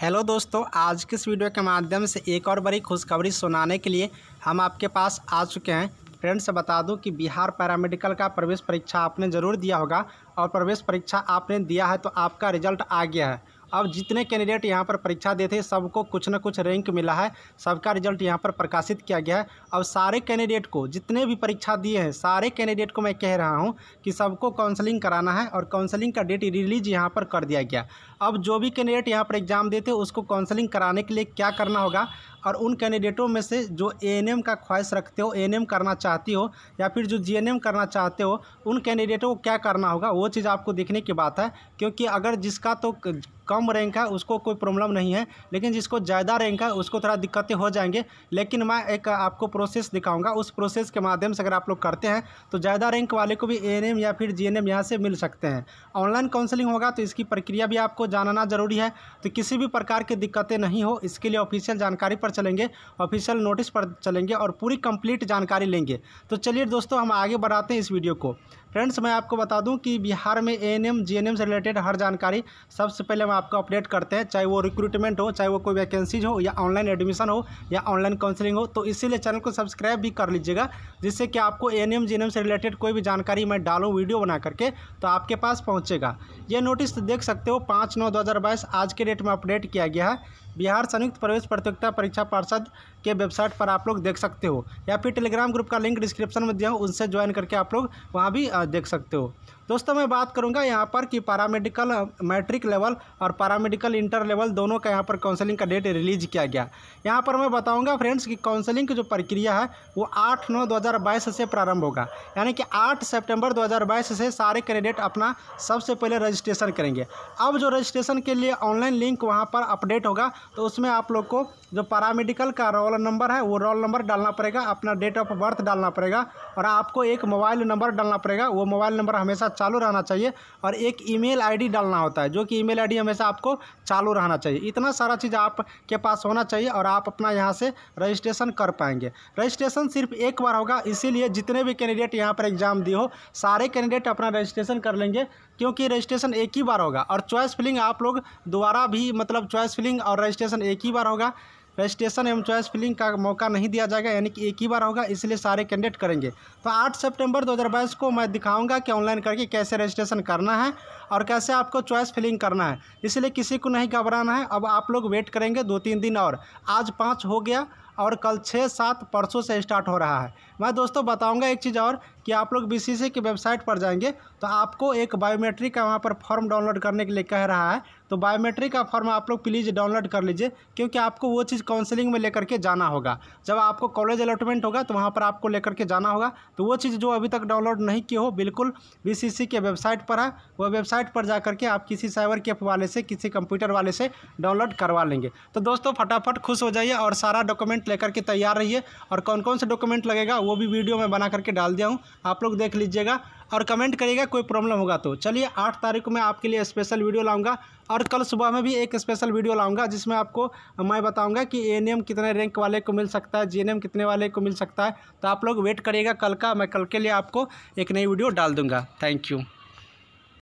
hello दोस्तों आज के इस वीडियो के माध्यम से एक और बड़ी खुशखबरी सुनाने के लिए हम आपके पास आ चुके हैं फ्रेंड्स बता दूं कि बिहार पैरामेडिकल का प्रवेश परीक्षा आपने ज़रूर दिया होगा और प्रवेश परीक्षा आपने दिया है तो आपका रिजल्ट आ गया है अब जितने कैंडिडेट यहाँ पर परीक्षा देते सबको कुछ ना कुछ रैंक मिला है सबका रिजल्ट यहाँ पर प्रकाशित किया गया है अब सारे कैंडिडेट को जितने भी परीक्षा दिए हैं सारे कैंडिडेट को मैं कह रहा हूँ कि सबको काउंसलिंग कराना है और काउंसलिंग का डेट रिलीज यहाँ पर कर दिया गया अब जो भी कैंडिडेट यहाँ पर एग्ज़ाम देते उसको काउंसलिंग कराने के लिए क्या करना होगा और उन कैंडिडेटों में से जो ए का ख्वाहिश रखते हो ए करना चाहती हो या फिर जो जी करना चाहते हो उन कैंडिडेटों को क्या करना होगा वो चीज़ आपको देखने की बात है क्योंकि अगर जिसका तो कम रैंक है उसको कोई प्रॉब्लम नहीं है लेकिन जिसको ज़्यादा रैंक है उसको थोड़ा दिक्कतें हो जाएंगे लेकिन मैं एक आपको प्रोसेस दिखाऊंगा उस प्रोसेस के माध्यम से अगर आप लोग करते हैं तो ज़्यादा रैंक वाले को भी ए या फिर जी एन यहाँ से मिल सकते हैं ऑनलाइन काउंसलिंग होगा तो इसकी प्रक्रिया भी आपको जानना जरूरी है तो किसी भी प्रकार की दिक्कतें नहीं हो इसके लिए ऑफिशियल जानकारी पर चलेंगे ऑफिशियल नोटिस पर चलेंगे और पूरी कंप्लीट जानकारी लेंगे तो चलिए दोस्तों हम आगे बढ़ाते हैं इस वीडियो को फ्रेंड्स मैं आपको बता दूं कि बिहार में ए एन एम से रिलेटेड हर जानकारी सबसे पहले हम आपको अपडेट करते हैं चाहे वो रिक्रूटमेंट हो चाहे वो कोई वैकेंसीज हो या ऑनलाइन एडमिशन हो या ऑनलाइन काउंसलिंग हो तो इसीलिए चैनल को सब्सक्राइब भी कर लीजिएगा जिससे कि आपको ए एन एम से रिलेटेड कोई भी जानकारी मैं डालूँ वीडियो बना करके तो आपके पास पहुँचेगा ये नोटिस देख सकते हो पाँच नौ दो आज के डेट में अपडेट किया गया है बिहार संयुक्त प्रवेश प्रतियोगिता परीक्षा पार्षद के वेबसाइट पर आप लोग देख सकते हो या फिर टेलीग्राम ग्रुप का लिंक डिस्क्रिप्शन में दिया हूँ उनसे ज्वाइन करके आप लोग वहाँ भी देख सकते हो दोस्तों मैं बात करूँगा यहाँ पर कि पैरामेडिकल मैट्रिक लेवल और पैरामेडिकल इंटर लेवल दोनों का यहाँ पर काउंसलिंग का डेट रिलीज किया गया यहाँ पर मैं बताऊँगा फ्रेंड्स कि काउंसलिंग की जो प्रक्रिया है वो आठ नौ दो से प्रारंभ होगा यानी कि आठ सेप्टेम्बर दो से सारे कैंडिडेट अपना सबसे पहले रजिस्ट्रेशन करेंगे अब जो रजिस्ट्रेशन के लिए ऑनलाइन लिंक वहाँ पर अपडेट होगा तो उसमें आप लोग को जो पैरामेडिकल का रोल नंबर है वो रोल नंबर डालना पड़ेगा अपना डेट ऑफ बर्थ डालना पड़ेगा और आपको एक मोबाइल नंबर डालना पड़ेगा वो मोबाइल नंबर हमेशा चालू रहना चाहिए और एक ईमेल आईडी डालना होता है जो कि ईमेल आईडी हमेशा आपको चालू रहना चाहिए इतना सारा चीज़ आपके पास होना चाहिए और आप अपना यहाँ से रजिस्ट्रेशन कर पाएंगे रजिस्ट्रेशन सिर्फ एक बार होगा इसीलिए जितने भी कैंडिडेट यहाँ पर एग्ज़ाम दिए हो सारे कैंडिडेट अपना रजिस्ट्रेशन कर लेंगे क्योंकि रजिस्ट्रेशन एक ही बार होगा और चॉइस फिलिंग आप लोग दोबारा भी मतलब चॉइस फिलिंग और रजिस्ट्रेशन एक ही बार होगा रजिस्ट्रेशन एवं चॉइस फिलिंग का मौका नहीं दिया जाएगा यानी कि एक ही बार होगा इसलिए सारे कैंडिडेट करेंगे तो 8 सितंबर 2022 को मैं दिखाऊंगा कि ऑनलाइन करके कैसे रजिस्ट्रेशन करना है और कैसे आपको चॉइस फिलिंग करना है इसलिए किसी को नहीं घबराना है अब आप लोग वेट करेंगे दो तीन दिन और आज पाँच हो गया और कल छः सात परसों से स्टार्ट हो रहा है मैं दोस्तों बताऊंगा एक चीज़ और कि आप लोग बी की वेबसाइट पर जाएंगे तो आपको एक बायोमेट्रिक का वहाँ पर फॉर्म डाउनलोड करने के लिए कह रहा है तो बायोमेट्रिक का फॉर्म आप लोग प्लीज़ डाउनलोड कर लीजिए क्योंकि आपको वो चीज़ काउंसलिंग में लेकर के जाना होगा जब आपको कॉलेज अलॉटमेंट होगा तो वहाँ पर आपको लेकर के जाना होगा तो वो चीज़ जो अभी तक डाउनलोड नहीं की हो बिल्कुल बी के वेबसाइट पर है वह वेबसाइट पर जा करके आप किसी साइबर कैफ वाले से किसी कंप्यूटर वाले से डाउनलोड करवा लेंगे तो दोस्तों फटाफट खुश हो जाइए और सारा डॉक्यूमेंट डॉक्यूमेंट लेकर के तैयार रहिए और कौन कौन सा डॉक्यूमेंट लगेगा वो भी वीडियो में बना करके डाल दिया हूँ आप लोग देख लीजिएगा और कमेंट करिएगा कोई प्रॉब्लम होगा तो चलिए आठ तारीख को मैं आपके लिए स्पेशल वीडियो लाऊंगा और कल सुबह में भी एक स्पेशल वीडियो लाऊंगा जिसमें आपको मैं बताऊंगा कि ए कितने रैंक वाले को मिल सकता है जी कितने वाले को मिल सकता है तो आप लोग वेट करिएगा कल का मैं कल के लिए आपको एक नई वीडियो डाल दूँगा थैंक यू